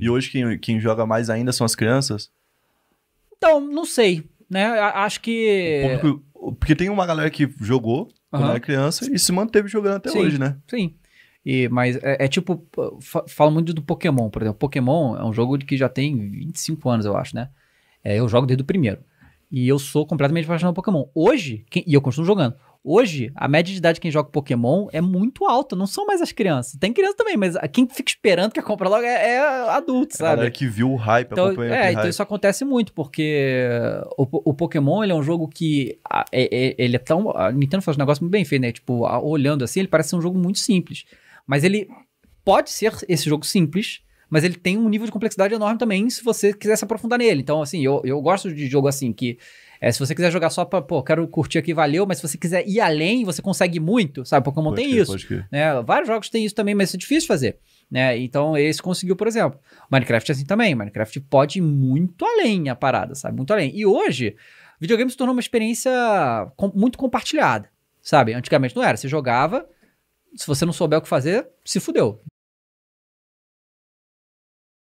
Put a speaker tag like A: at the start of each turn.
A: E hoje quem, quem joga mais ainda são as crianças? Então, não sei, né? acho que. Público, porque tem uma galera que jogou uhum. quando era criança e se manteve jogando até sim, hoje, né? Sim. E, mas é, é tipo. Fala muito do Pokémon, por exemplo. Pokémon é um jogo que já tem 25 anos, eu acho, né? É, eu jogo desde o primeiro. E eu sou completamente apaixonado por Pokémon. Hoje, quem, e eu continuo jogando. Hoje, a média de idade de quem joga Pokémon é muito alta, não são mais as crianças. Tem criança também, mas quem fica esperando que a compra logo é, é adulto, sabe? A galera que viu o hype, então, acompanha É, então hype. isso acontece muito, porque o, o, Pokémon ele é um jogo que é, é, ele é tão... A Nintendo faz um negócio muito bem feito, né? Tipo, a, olhando assim, ele parece ser um jogo muito simples. Mas ele pode ser esse jogo simples, mas ele tem um nível de complexidade enorme também se você quiser se aprofundar nele. Então, assim, eu, eu gosto de jogo assim, que é, se você quiser jogar só pra, pô, quero curtir aqui, valeu, mas se você quiser ir além, você consegue muito, sabe? Pokémon pode tem que, isso. Que. Né? Vários jogos têm isso também, mas isso é difícil fazer. Né? Então, esse conseguiu, por exemplo. Minecraft é assim também. Minecraft pode ir muito além a parada, sabe? Muito além. E hoje, videogame se tornou uma experiência com, muito compartilhada, sabe? Antigamente não era. Você jogava, se você não souber o que fazer, se fudeu.